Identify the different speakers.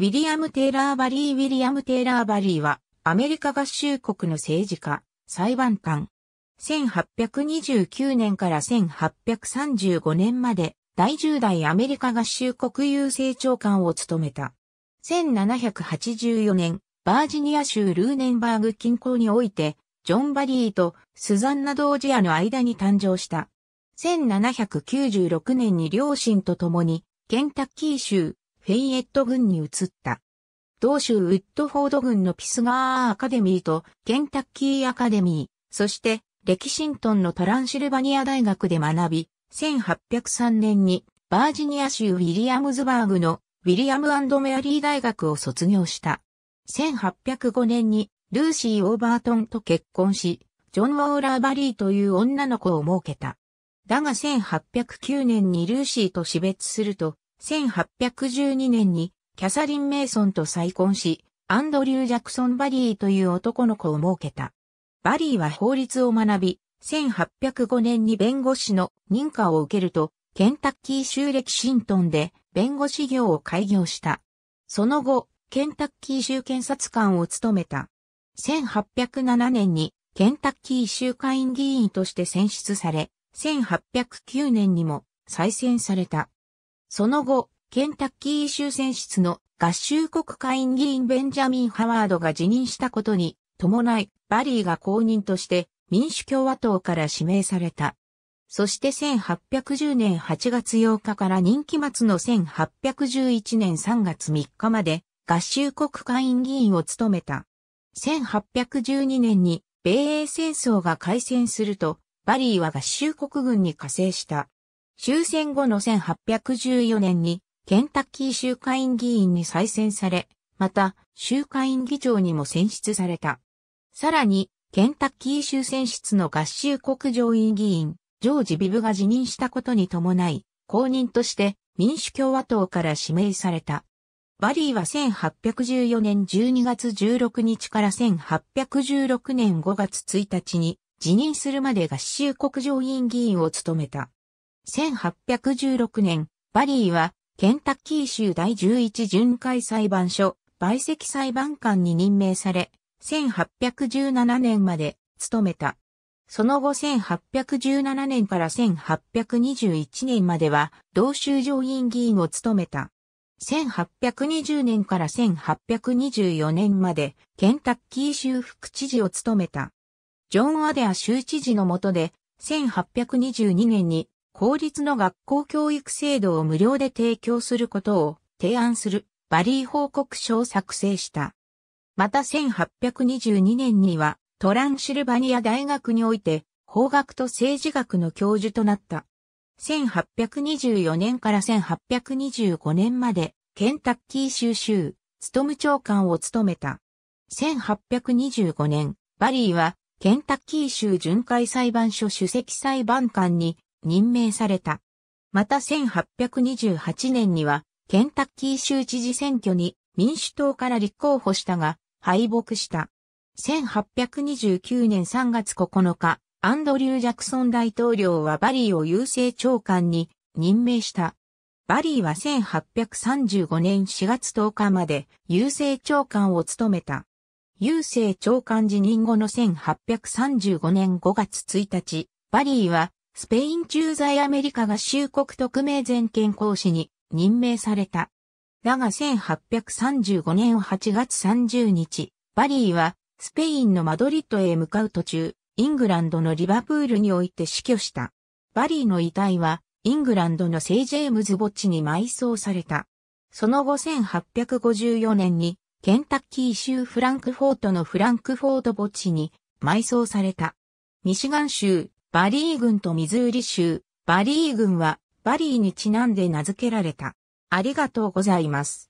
Speaker 1: ウィリアム・テイラー・バリー・ウィリアム・テイラー・バリーは、アメリカ合衆国の政治家、裁判官。1829年から1835年まで、第10代アメリカ合衆国郵政長官を務めた。1784年、バージニア州ルーネンバーグ近郊において、ジョン・バリーとスザンナ・ドージアの間に誕生した。1796年に両親と共に、ケンタッキー州フェイエット軍に移った。同州ウッドフォード軍のピスガーアカデミーとケンタッキーアカデミー、そしてレキシントンのトランシルバニア大学で学び、1803年にバージニア州ウィリアムズバーグのウィリアムメアリー大学を卒業した。1805年にルーシー・オーバートンと結婚し、ジョン・ウォーラー・バリーという女の子を設けた。だが1809年にルーシーと死別すると、1812年にキャサリン・メイソンと再婚し、アンドリュー・ジャクソン・バリーという男の子を設けた。バリーは法律を学び、1805年に弁護士の認可を受けると、ケンタッキー州歴新シントンで弁護士業を開業した。その後、ケンタッキー州検察官を務めた。1807年にケンタッキー州会員議員として選出され、1809年にも再選された。その後、ケンタッキー州選出の合衆国会議員ベンジャミン・ハワードが辞任したことに伴い、バリーが公認として民主共和党から指名された。そして1810年8月8日から任期末の1811年3月3日まで合衆国会員議員を務めた。1812年に米英戦争が開戦すると、バリーは合衆国軍に加勢した。終戦後の1814年にケンタッキー州会員議員に再選され、また州会員議長にも選出された。さらに、ケンタッキー州選出の合衆国上院議員、ジョージ・ビブが辞任したことに伴い、公認として民主共和党から指名された。バリーは1814年12月16日から1816年5月1日に辞任するまで合衆国上院議員を務めた。1816年、バリーは、ケンタッキー州第11巡回裁判所、陪席裁判官に任命され、1817年まで勤めた。その後1817年から1821年までは同州上院議員を務めた。1820年から1824年までケンタッキー州副知事を務めた。ジョン・アデア州知事の下で1822年に公立の学校教育制度を無料で提供することを提案するバリー報告書を作成した。また1822年にはトランシルバニア大学において法学と政治学の教授となった。1824年から1825年までケンタッキー州州、務務長官を務めた。1825年、バリーはケンタッキー州巡回裁判所主席裁判官に任命された。また1828年には、ケンタッキー州知事選挙に民主党から立候補したが、敗北した。1829年3月9日、アンドリュー・ジャクソン大統領はバリーを郵政長官に任命した。バリーは1835年4月10日まで郵政長官を務めた。郵政長官辞任後の1835年5月1日、バリーはスペイン駐在アメリカ合衆国特命全権公使に任命された。だが1835年8月30日、バリーはスペインのマドリッドへ向かう途中、イングランドのリバプールにおいて死去した。バリーの遺体は、イングランドのセイ・ジェームズ墓地に埋葬された。その後1854年に、ケンタッキー州フランクフォートのフランクフォート墓地に埋葬された。ミシガン州バリー郡とミズーリ州、バリー郡は、バリーにちなんで名付けられた。ありがとうございます。